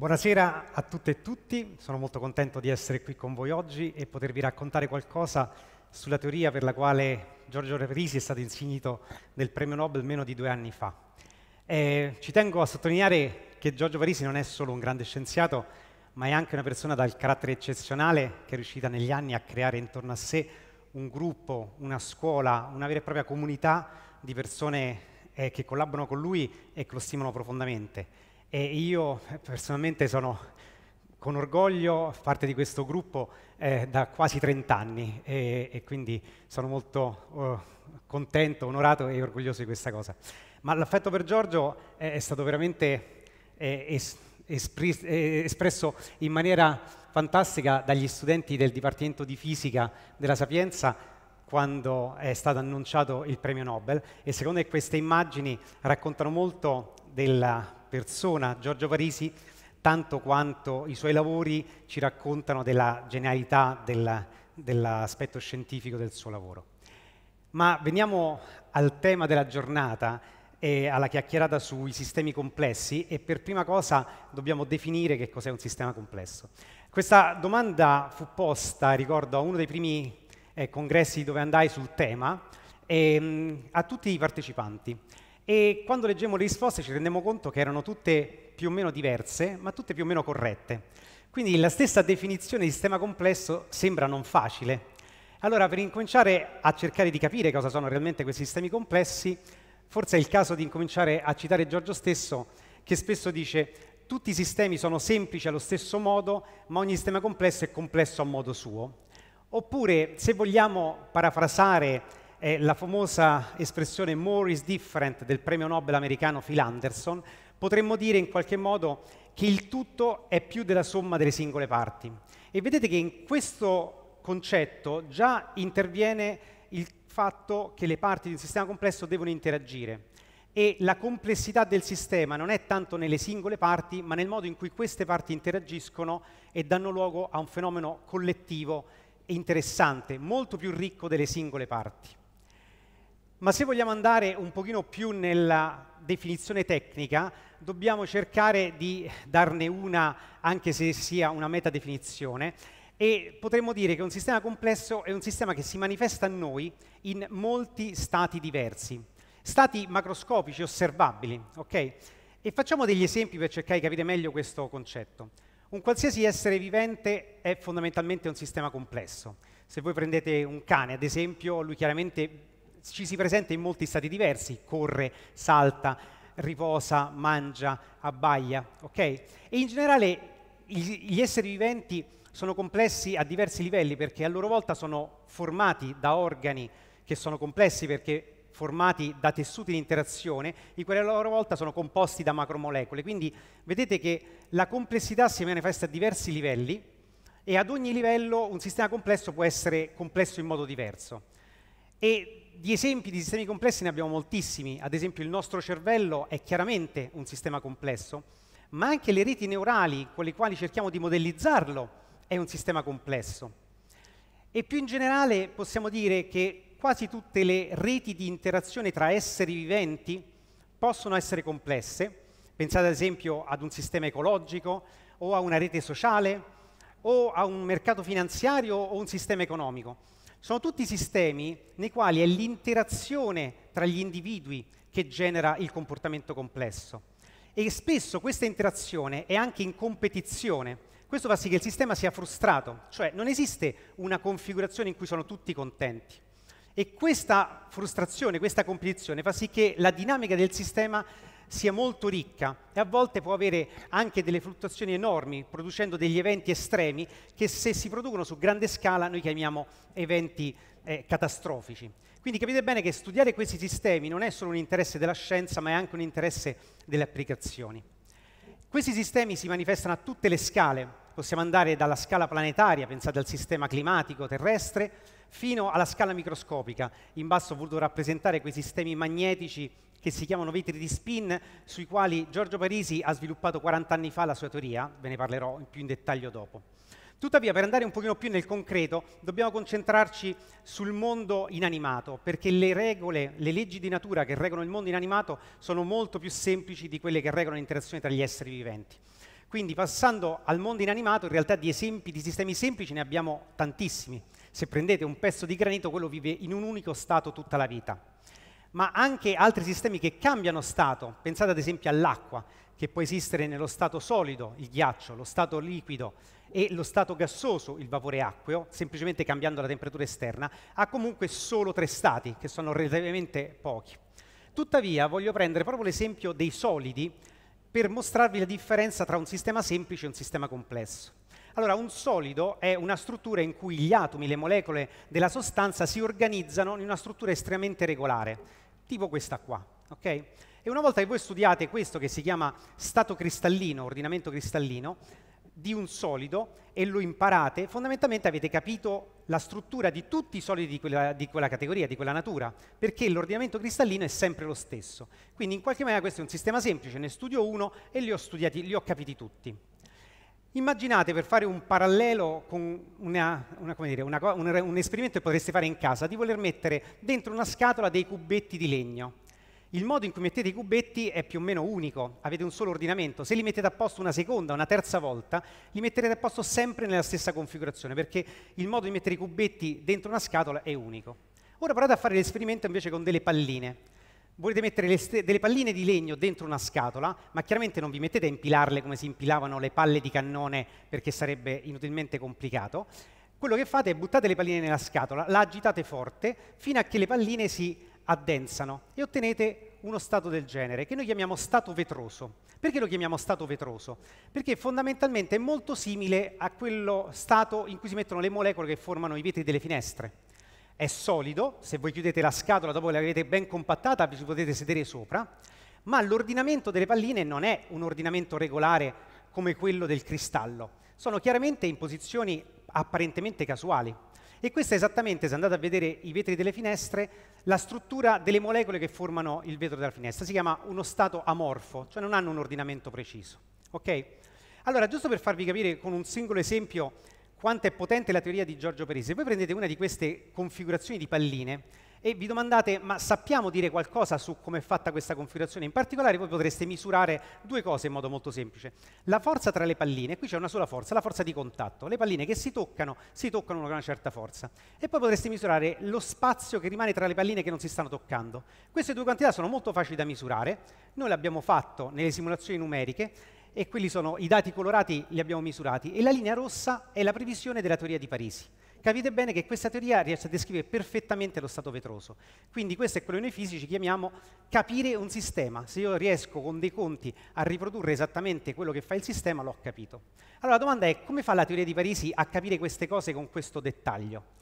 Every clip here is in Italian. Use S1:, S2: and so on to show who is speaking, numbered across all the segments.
S1: Buonasera a tutte e tutti, sono molto contento di essere qui con voi oggi e potervi raccontare qualcosa sulla teoria per la quale Giorgio Reverisi è stato insignito del premio Nobel meno di due anni fa. Eh, ci tengo a sottolineare che Giorgio Parisi non è solo un grande scienziato, ma è anche una persona dal carattere eccezionale che è riuscita negli anni a creare intorno a sé un gruppo, una scuola, una vera e propria comunità di persone eh, che collaborano con lui e che lo stimano profondamente e io eh, personalmente sono con orgoglio parte di questo gruppo eh, da quasi 30 anni e, e quindi sono molto oh, contento, onorato e orgoglioso di questa cosa. Ma l'affetto per Giorgio è, è stato veramente eh, es, espris, eh, espresso in maniera fantastica dagli studenti del Dipartimento di Fisica della Sapienza quando è stato annunciato il premio Nobel e secondo me queste immagini raccontano molto della persona, Giorgio Parisi, tanto quanto i suoi lavori ci raccontano della genialità della, dell'aspetto scientifico del suo lavoro. Ma veniamo al tema della giornata e alla chiacchierata sui sistemi complessi e per prima cosa dobbiamo definire che cos'è un sistema complesso. Questa domanda fu posta, ricordo, a uno dei primi eh, congressi dove andai sul tema e mh, mm, a tutti i partecipanti. E quando leggiamo le risposte ci rendiamo conto che erano tutte più o meno diverse, ma tutte più o meno corrette. Quindi la stessa definizione di sistema complesso sembra non facile. Allora, per incominciare a cercare di capire cosa sono realmente questi sistemi complessi, forse è il caso di incominciare a citare Giorgio stesso, che spesso dice tutti i sistemi sono semplici allo stesso modo, ma ogni sistema complesso è complesso a modo suo. Oppure, se vogliamo parafrasare è la famosa espressione more is different del premio Nobel americano Phil Anderson, potremmo dire in qualche modo che il tutto è più della somma delle singole parti. E vedete che in questo concetto già interviene il fatto che le parti di un sistema complesso devono interagire e la complessità del sistema non è tanto nelle singole parti, ma nel modo in cui queste parti interagiscono e danno luogo a un fenomeno collettivo interessante, molto più ricco delle singole parti. Ma se vogliamo andare un pochino più nella definizione tecnica, dobbiamo cercare di darne una, anche se sia una metadefinizione, e potremmo dire che un sistema complesso è un sistema che si manifesta a noi in molti stati diversi, stati macroscopici osservabili, okay? E facciamo degli esempi per cercare di capire meglio questo concetto. Un qualsiasi essere vivente è fondamentalmente un sistema complesso. Se voi prendete un cane, ad esempio, lui chiaramente ci si presenta in molti stati diversi, corre, salta, riposa, mangia, abbaia, ok? E in generale gli esseri viventi sono complessi a diversi livelli perché a loro volta sono formati da organi che sono complessi perché formati da tessuti di interazione, i quali a loro volta sono composti da macromolecole. Quindi vedete che la complessità si manifesta a diversi livelli e ad ogni livello un sistema complesso può essere complesso in modo diverso. E di esempi di sistemi complessi ne abbiamo moltissimi, ad esempio il nostro cervello è chiaramente un sistema complesso, ma anche le reti neurali con le quali cerchiamo di modellizzarlo è un sistema complesso. E più in generale possiamo dire che quasi tutte le reti di interazione tra esseri viventi possono essere complesse, pensate ad esempio ad un sistema ecologico o a una rete sociale o a un mercato finanziario o un sistema economico sono tutti sistemi nei quali è l'interazione tra gli individui che genera il comportamento complesso e spesso questa interazione è anche in competizione. Questo fa sì che il sistema sia frustrato, cioè non esiste una configurazione in cui sono tutti contenti. E questa frustrazione, questa competizione fa sì che la dinamica del sistema sia molto ricca e a volte può avere anche delle fluttuazioni enormi, producendo degli eventi estremi che se si producono su grande scala noi chiamiamo eventi eh, catastrofici. Quindi capite bene che studiare questi sistemi non è solo un interesse della scienza, ma è anche un interesse delle applicazioni. Questi sistemi si manifestano a tutte le scale, possiamo andare dalla scala planetaria, pensate al sistema climatico terrestre, fino alla scala microscopica. In basso ho voluto rappresentare quei sistemi magnetici che si chiamano vetri di spin, sui quali Giorgio Parisi ha sviluppato 40 anni fa la sua teoria, ve ne parlerò più in dettaglio dopo. Tuttavia, per andare un pochino più nel concreto, dobbiamo concentrarci sul mondo inanimato, perché le regole, le leggi di natura che regolano il mondo inanimato sono molto più semplici di quelle che regolano l'interazione tra gli esseri viventi. Quindi passando al mondo inanimato, in realtà di esempi di sistemi semplici ne abbiamo tantissimi. Se prendete un pezzo di granito, quello vive in un unico stato tutta la vita ma anche altri sistemi che cambiano stato. Pensate ad esempio all'acqua, che può esistere nello stato solido, il ghiaccio, lo stato liquido e lo stato gassoso, il vapore acqueo, semplicemente cambiando la temperatura esterna, ha comunque solo tre stati, che sono relativamente pochi. Tuttavia voglio prendere proprio l'esempio dei solidi per mostrarvi la differenza tra un sistema semplice e un sistema complesso. Allora, un solido è una struttura in cui gli atomi, le molecole della sostanza si organizzano in una struttura estremamente regolare, tipo questa qua, okay? E una volta che voi studiate questo che si chiama stato cristallino, ordinamento cristallino, di un solido e lo imparate, fondamentalmente avete capito la struttura di tutti i solidi di quella, di quella, categoria, di quella natura, perché l'ordinamento cristallino è sempre lo stesso. Quindi in qualche maniera questo è un sistema semplice, ne studio uno e li ho, studiati, li ho capiti tutti. Immaginate per fare un parallelo con una, una, dire, una, un, un esperimento che potreste fare in casa, di voler mettere dentro una scatola dei cubetti di legno. Il modo in cui mettete i cubetti è più o meno unico, avete un solo ordinamento. Se li mettete a posto una seconda, una terza volta, li metterete a posto sempre nella stessa configurazione, perché il modo di mettere i cubetti dentro una scatola è unico. Ora provate a fare l'esperimento invece con delle palline volete mettere ste- delle palline di legno dentro una scatola, ma chiaramente non vi mettete a impilarle come si impilavano le palle di cannone perché sarebbe inutilmente complicato. Quello che fate è buttate le palline nella scatola, la agitate forte fino a che le palline si addensano e ottenete uno stato del genere, che noi chiamiamo stato vetroso. Perché lo chiamiamo stato vetroso? Perché fondamentalmente è molto simile a quello stato in cui si mettono le molecole che formano i vetri delle finestre è solido, se voi chiudete la scatola dopo che l'avete ben compattata vi potete sedere sopra, ma l'ordinamento delle palline non è un ordinamento regolare come quello del cristallo, sono chiaramente in posizioni apparentemente casuali. E questa è esattamente, se andate a vedere i vetri delle finestre, la struttura delle molecole che formano il vetro della finestra. Si chiama uno stato amorfo, cioè non hanno un ordinamento preciso. Okay? Allora, giusto per farvi capire con un singolo esempio quanto è potente la teoria di Giorgio Parisi. Voi prendete una di queste configurazioni di palline e vi domandate ma sappiamo dire qualcosa su come è fatta questa configurazione? In particolare voi potreste misurare due cose in modo molto semplice. La forza tra le palline, qui c'è una sola forza, la forza di contatto. Le palline che si toccano, si toccano con una certa forza. E poi potreste misurare lo spazio che rimane tra le palline che non si stanno toccando. Queste due quantità sono molto facili da misurare. Noi l'abbiamo fatto nelle simulazioni numeriche e quelli sono i dati colorati, li abbiamo misurati, e la linea rossa è la previsione della teoria di Parisi. Capite bene che questa teoria riesce a descrivere perfettamente lo stato vetroso. Quindi questo è quello che noi fisici chiamiamo capire un sistema. Se io riesco con dei conti a riprodurre esattamente quello che fa il sistema, l'ho capito. Allora la domanda è come fa la teoria di Parisi a capire queste cose con questo dettaglio?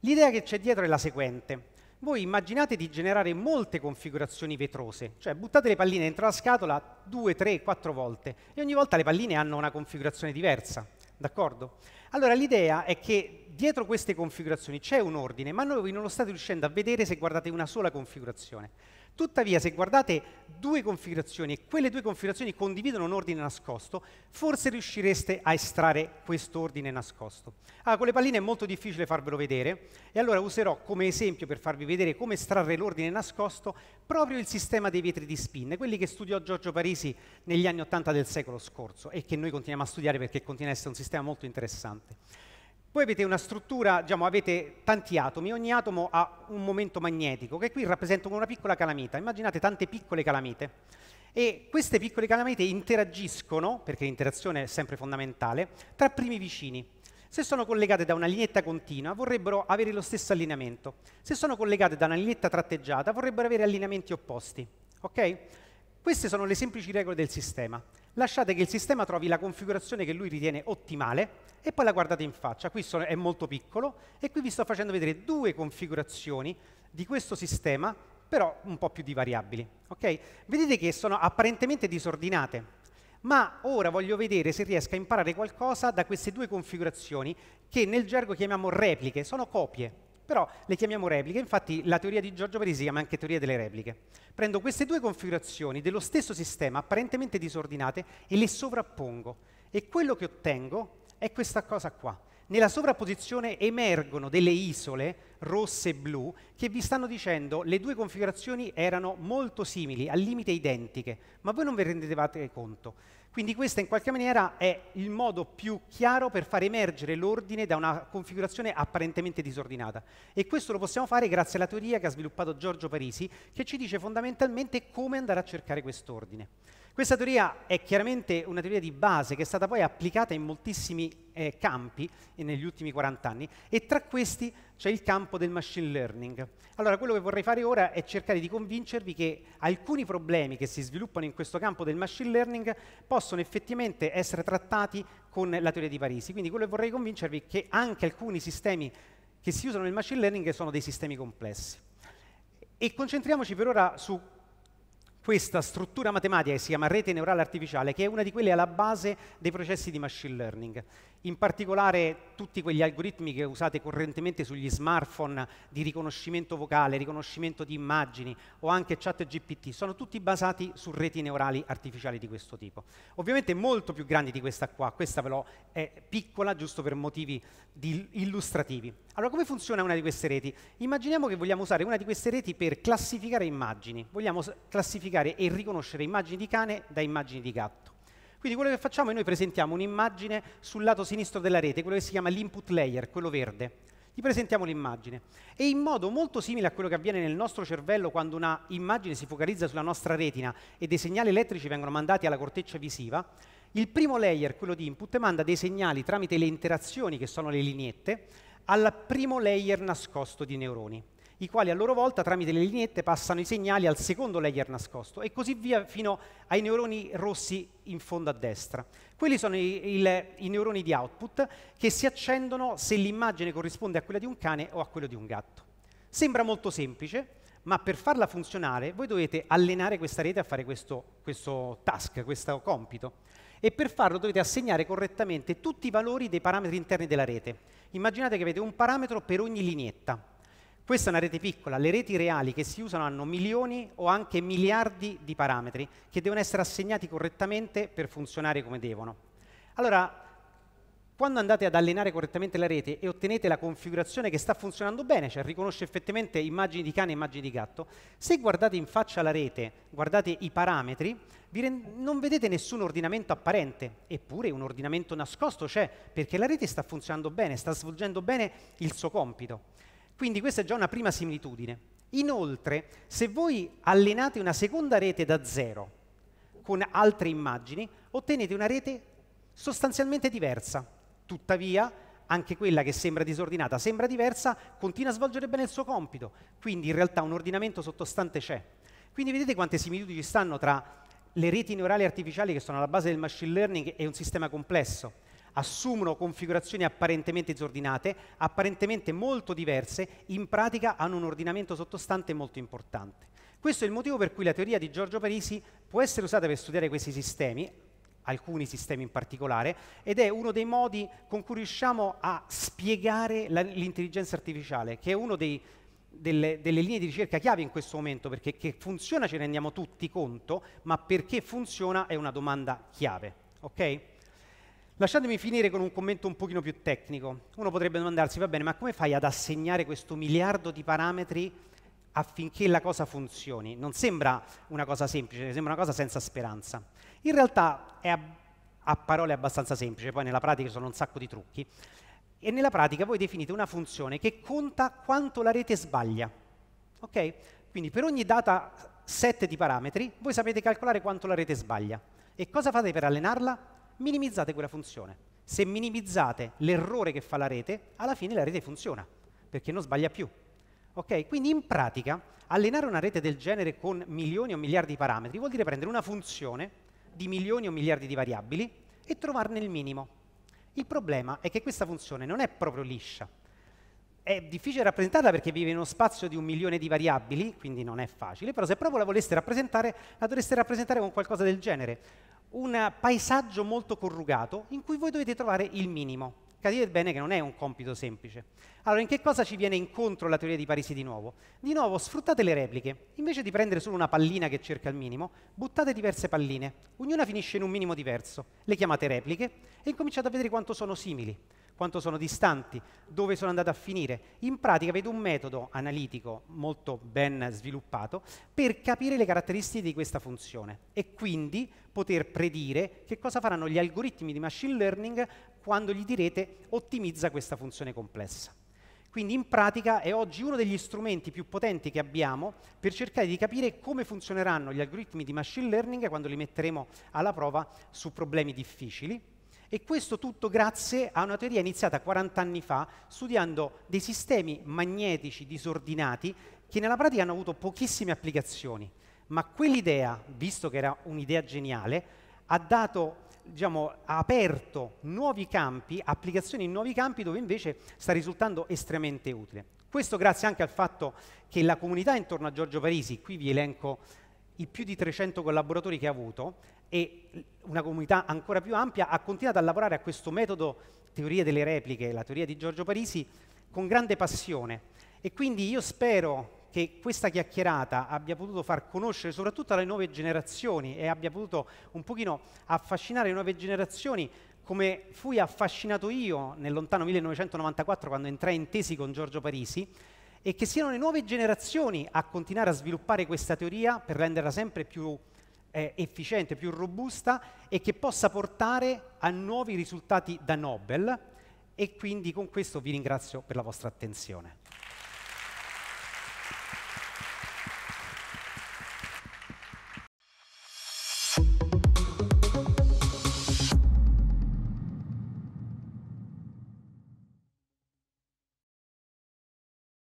S1: L'idea che c'è dietro è la seguente. Voi immaginate di generare molte configurazioni vetrose, cioè buttate le palline dentro la scatola, due, tre, quattro volte e ogni volta le palline hanno una configurazione diversa, d'accordo? Allora l'idea è che dietro queste configurazioni c'è un ordine, ma noi non lo state riuscendo a vedere se guardate una sola configurazione. Tuttavia, se guardate due configurazioni e quelle due configurazioni condividono un ordine nascosto, forse riuscireste a estrarre questo ordine nascosto. Ah, con le palline è molto difficile farvelo vedere e allora userò come esempio per farvi vedere come estrarre l'ordine nascosto proprio il sistema dei vetri di spin, quelli che studiò Giorgio Parisi negli anni 80 del secolo scorso e che noi continuiamo a studiare perché continua a essere un sistema molto interessante. Voi avete una struttura, diciamo, avete tanti atomi, ogni atomo ha un momento magnetico, che qui rappresenta una piccola calamita. Immaginate tante piccole calamite. E queste piccole calamite interagiscono, perché l'interazione è sempre fondamentale, tra primi vicini. Se sono collegate da una lineetta continua vorrebbero avere lo stesso allineamento. Se sono collegate da una lineetta tratteggiata vorrebbero avere allineamenti opposti. Okay? Queste sono le semplici regole del sistema lasciate che il sistema trovi la configurazione che lui ritiene ottimale e poi la guardate in faccia. Qui sono, è molto piccolo e qui vi sto facendo vedere due configurazioni di questo sistema, però un po' più di variabili. Okay? Vedete che sono apparentemente disordinate, ma ora voglio vedere se riesco a imparare qualcosa da queste due configurazioni che nel gergo chiamiamo repliche, sono copie. Però le chiamiamo repliche, infatti la teoria di Giorgio Parisi si chiama anche teoria delle repliche. Prendo queste due configurazioni dello stesso sistema, apparentemente disordinate, e le sovrappongo. E quello che ottengo è questa cosa qua nella sovrapposizione emergono delle isole rosse e blu che vi stanno dicendo le due configurazioni erano molto simili, al limite identiche, ma voi non vi rendevate conto. Quindi questo in qualche maniera è il modo più chiaro per far emergere l'ordine da una configurazione apparentemente disordinata. E questo lo possiamo fare grazie alla teoria che ha sviluppato Giorgio Parisi, che ci dice fondamentalmente come andare a cercare quest'ordine. Questa teoria è chiaramente una teoria di base che è stata poi applicata in moltissimi eh, campi eh, negli ultimi 40 anni e tra questi c'è il campo del machine learning. Allora quello che vorrei fare ora è cercare di convincervi che alcuni problemi che si sviluppano in questo campo del machine learning possono effettivamente essere trattati con la teoria di Parisi. Quindi quello che vorrei convincervi è che anche alcuni sistemi che si usano nel machine learning sono dei sistemi complessi. E concentriamoci per ora su questa struttura matematica che si chiama rete neurale artificiale, che è una di quelle alla base dei processi di machine learning. In particolare tutti quegli algoritmi che usate correntemente sugli smartphone di riconoscimento vocale, riconoscimento di immagini o anche chat GPT, sono tutti basati su reti neurali artificiali di questo tipo. Ovviamente molto più grandi di questa qua, questa però è piccola giusto per motivi illustrativi. Allora, come funziona una di queste reti? Immaginiamo che vogliamo usare una di queste reti per classificare immagini. Vogliamo classificare e riconoscere immagini di cane da immagini di gatto. Quindi quello che facciamo è che noi presentiamo un'immagine sul lato sinistro della rete, quello che si chiama l'input layer, quello verde. Gli presentiamo l'immagine e in modo molto simile a quello che avviene nel nostro cervello quando una immagine si focalizza sulla nostra retina e dei segnali elettrici vengono mandati alla corteccia visiva, il primo layer, quello di input, manda dei segnali tramite le interazioni che sono le lineette al primo layer nascosto di neuroni, i quali a loro volta tramite le lineette passano i segnali al secondo layer nascosto e così via fino ai neuroni rossi in fondo a destra. Quelli sono i, il, i neuroni di output che si accendono se l'immagine corrisponde a quella di un cane o a quella di un gatto. Sembra molto semplice, ma per farla funzionare voi dovete allenare questa rete a fare questo, questo task, questo compito e per farlo dovete assegnare correttamente tutti i valori dei parametri interni della rete. Immaginate che avete un parametro per ogni lineetta. Questa è una rete piccola, le reti reali che si usano hanno milioni o anche miliardi di parametri che devono essere assegnati correttamente per funzionare come devono. Allora, quando andate ad allenare correttamente la rete e ottenete la configurazione che sta funzionando bene, cioè riconosce effettivamente immagini di cane e immagini di gatto, se guardate in faccia la rete, guardate i parametri, non vedete nessun ordinamento apparente, eppure un ordinamento nascosto c'è, perché la rete sta funzionando bene, sta svolgendo bene il suo compito. Quindi questa è già una prima similitudine. Inoltre, se voi allenate una seconda rete da zero con altre immagini, ottenete una rete sostanzialmente diversa, Tuttavia, anche quella che sembra disordinata, sembra diversa, continua a svolgere bene il suo compito. Quindi in realtà un ordinamento sottostante c'è. Quindi vedete quante similitudini ci stanno tra le reti neurali artificiali che sono alla base del machine learning e un sistema complesso. Assumono configurazioni apparentemente disordinate, apparentemente molto diverse, in pratica hanno un ordinamento sottostante molto importante. Questo è il motivo per cui la teoria di Giorgio Parisi può essere usata per studiare questi sistemi, alcuni sistemi in particolare, ed è uno dei modi con cui riusciamo a spiegare la, l'intelligenza artificiale, che è una delle, delle, linee di ricerca chiave in questo momento, perché che funziona ce ne rendiamo tutti conto, ma perché funziona è una domanda chiave. Ok? Lasciatemi finire con un commento un pochino più tecnico. Uno potrebbe domandarsi, va bene, ma come fai ad assegnare questo miliardo di parametri affinché la cosa funzioni. Non sembra una cosa semplice, sembra una cosa senza speranza. In realtà è a, a parole abbastanza semplice, poi nella pratica ci sono un sacco di trucchi. E nella pratica voi definite una funzione che conta quanto la rete sbaglia. Okay? Quindi per ogni data set di parametri voi sapete calcolare quanto la rete sbaglia. E cosa fate per allenarla? Minimizzate quella funzione. Se minimizzate l'errore che fa la rete, alla fine la rete funziona, perché non sbaglia più. Okay? Quindi in pratica allenare una rete del genere con milioni o miliardi di parametri vuol dire prendere una funzione di milioni o miliardi di variabili e trovarne il minimo. Il problema è che questa funzione non è proprio liscia. È difficile rappresentarla perché vive in uno spazio di un milione di variabili, quindi non è facile, però se proprio la voleste rappresentare, la dovreste rappresentare con qualcosa del genere. Un paesaggio molto corrugato in cui voi dovete trovare il minimo. Capite bene che non è un compito semplice. Allora, in che cosa ci viene incontro la teoria di Parisi di nuovo? Di nuovo, sfruttate le repliche. Invece di prendere solo una pallina che cerca il minimo, buttate diverse palline. Ognuna finisce in un minimo diverso. Le chiamate repliche e incominciate a vedere quanto sono simili quanto sono distanti, dove sono andato a finire. In pratica vedo un metodo analitico molto ben sviluppato per capire le caratteristiche di questa funzione e quindi poter predire che cosa faranno gli algoritmi di machine learning quando gli direte ottimizza questa funzione complessa. Quindi in pratica è oggi uno degli strumenti più potenti che abbiamo per cercare di capire come funzioneranno gli algoritmi di machine learning quando li metteremo alla prova su problemi difficili e questo tutto grazie a una teoria iniziata 40 anni fa studiando dei sistemi magnetici disordinati che nella pratica hanno avuto pochissime applicazioni. Ma quell'idea, visto che era un'idea geniale, ha dato diciamo, ha aperto nuovi campi, applicazioni in nuovi campi dove invece sta risultando estremamente utile. Questo grazie anche al fatto che la comunità intorno a Giorgio Parisi, qui vi elenco i più di 300 collaboratori che ha avuto e una comunità ancora più ampia, ha continuato a lavorare a questo metodo, teoria delle repliche, la teoria di Giorgio Parisi, con grande passione. E quindi io spero che questa chiacchierata abbia potuto far conoscere soprattutto alle nuove generazioni e abbia potuto un pochino affascinare le nuove generazioni come fui affascinato io nel lontano 1994 quando entrai in tesi con Giorgio Parisi, e che siano le nuove generazioni a continuare a sviluppare questa teoria per renderla sempre più eh, efficiente, più robusta e che possa portare a nuovi risultati da Nobel e quindi con questo vi ringrazio per la vostra attenzione.